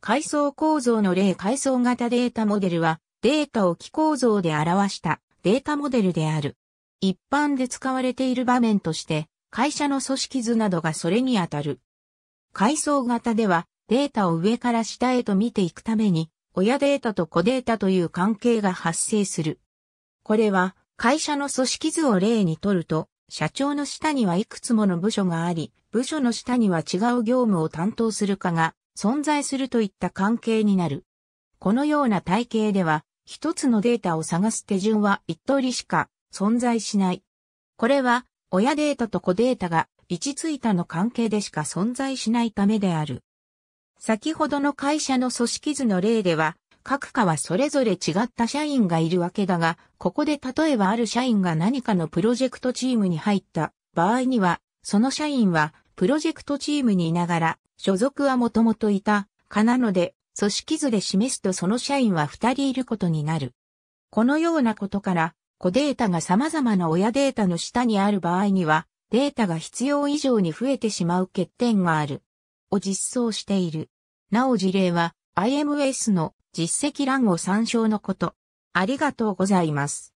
階層構造の例階層型データモデルは、データを気構造で表したデータモデルである。一般で使われている場面として、会社の組織図などがそれにあたる。階層型では、データを上から下へと見ていくために、親データと子データという関係が発生する。これは、会社の組織図を例にとると、社長の下にはいくつもの部署があり、部署の下には違う業務を担当するかが存在するといった関係になる。このような体系では、一つのデータを探す手順は一通りしか存在しない。これは、親データと子データが位置ついたの関係でしか存在しないためである。先ほどの会社の組織図の例では、各課はそれぞれ違った社員がいるわけだが、ここで例えばある社員が何かのプロジェクトチームに入った場合には、その社員はプロジェクトチームにいながら、所属はもともといた、かなので、組織図で示すとその社員は2人いることになる。このようなことから、子データが様々な親データの下にある場合には、データが必要以上に増えてしまう欠点がある。を実装している。なお事例は、IMS の実績欄を参照のこと。ありがとうございます。